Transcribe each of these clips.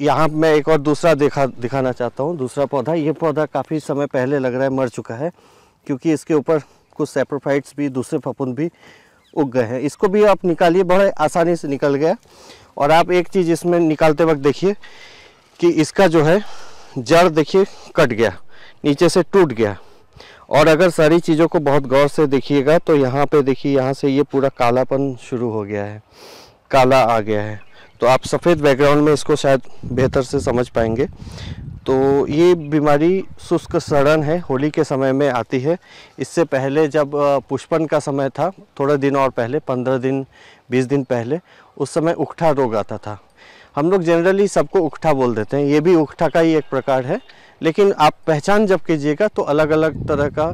यहाँ मैं एक और दूसरा देखा दिखाना चाहता हूँ दूसरा पौधा ये पौधा काफ़ी समय पहले लग रहा है मर चुका है क्योंकि इसके ऊपर कुछ सेप्रोफाइट्स भी दूसरे फपुन भी उग गए हैं इसको भी आप निकालिए बड़े आसानी से निकल गया और आप एक चीज़ इसमें निकालते वक्त देखिए कि इसका जो है जड़ देखिए कट गया नीचे से टूट गया और अगर सारी चीज़ों को बहुत गौर से देखिएगा तो यहाँ पे देखिए यहाँ से ये पूरा कालापन शुरू हो गया है काला आ गया है तो आप सफ़ेद बैकग्राउंड में इसको शायद बेहतर से समझ पाएंगे तो ये बीमारी शुष्क सड़न है होली के समय में आती है इससे पहले जब पुष्पन का समय था थोड़े दिन और पहले पंद्रह दिन बीस दिन पहले उस समय उखठा रोग आता था हम लोग जनरली सबको उखठा बोल देते हैं ये भी उखठा का ही एक प्रकार है लेकिन आप पहचान जब कीजिएगा तो अलग अलग तरह का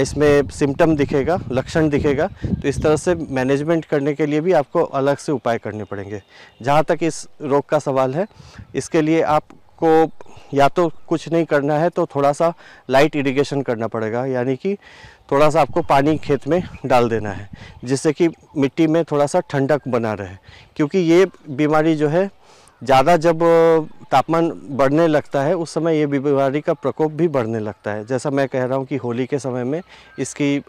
इसमें सिम्टम दिखेगा लक्षण दिखेगा तो इस तरह से मैनेजमेंट करने के लिए भी आपको अलग से उपाय करने पड़ेंगे जहाँ तक इस रोग का सवाल है इसके लिए आपको या तो कुछ नहीं करना है तो थोड़ा सा लाइट इरिगेशन करना पड़ेगा यानी कि थोड़ा सा आपको पानी खेत में डाल देना है जिससे कि मिट्टी में थोड़ा सा ठंडक बना रहे क्योंकि ये बीमारी जो है ज़्यादा जब तापमान बढ़ने लगता है उस समय ये बीमारी का प्रकोप भी बढ़ने लगता है जैसा मैं कह रहा हूँ कि होली के समय में इसकी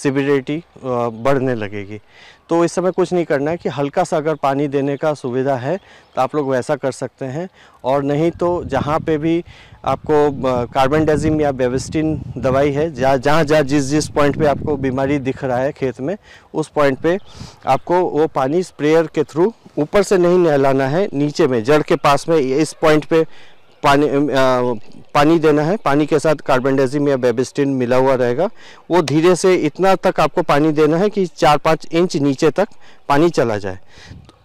सिविरिटी बढ़ने लगेगी तो इस समय कुछ नहीं करना है कि हल्का सा अगर पानी देने का सुविधा है तो आप लोग वैसा कर सकते हैं और नहीं तो जहाँ पे भी आपको कार्बन डेजिम या बेवेस्टिन दवाई है जहाँ जहाँ जहाँ जिस जिस पॉइंट पर आपको बीमारी दिख रहा है खेत में उस पॉइंट पर आपको वो पानी स्प्रेयर के थ्रू ऊपर से नहीं नहलाना है नीचे में जड़ के पास में इस पॉइंट पे पानी आ, पानी देना है पानी के साथ कार्बन डाइजिम या बेबिस्टिन मिला हुआ रहेगा वो धीरे से इतना तक आपको पानी देना है कि चार पाँच इंच नीचे तक पानी चला जाए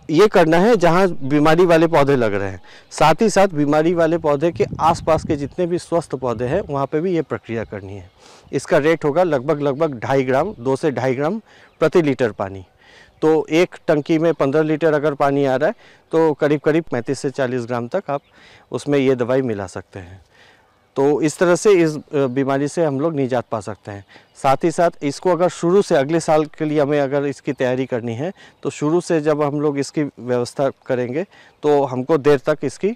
ये करना है जहाँ बीमारी वाले पौधे लग रहे हैं साथ ही साथ बीमारी वाले पौधे के आसपास के जितने भी स्वस्थ पौधे हैं वहाँ पे भी ये प्रक्रिया करनी है इसका रेट होगा लगभग लगभग ढाई ग्राम दो से ढाई ग्राम प्रति लीटर पानी तो एक टंकी में पंद्रह लीटर अगर पानी आ रहा है तो करीब करीब पैंतीस से चालीस ग्राम तक आप उसमें ये दवाई मिला सकते हैं तो इस तरह से इस बीमारी से हम लोग निजात पा सकते हैं साथ ही साथ इसको अगर शुरू से अगले साल के लिए हमें अगर इसकी तैयारी करनी है तो शुरू से जब हम लोग इसकी व्यवस्था करेंगे तो हमको देर तक इसकी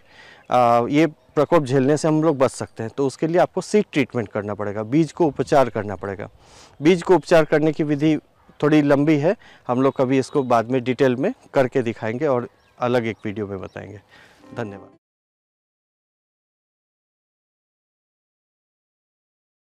आ, ये प्रकोप झेलने से हम लोग बच सकते हैं तो उसके लिए आपको सीड ट्रीटमेंट करना पड़ेगा बीज को उपचार करना पड़ेगा बीज को उपचार करने की विधि थोड़ी लंबी है हम लोग कभी इसको बाद में डिटेल में करके दिखाएंगे और अलग एक वीडियो में बताएंगे धन्यवाद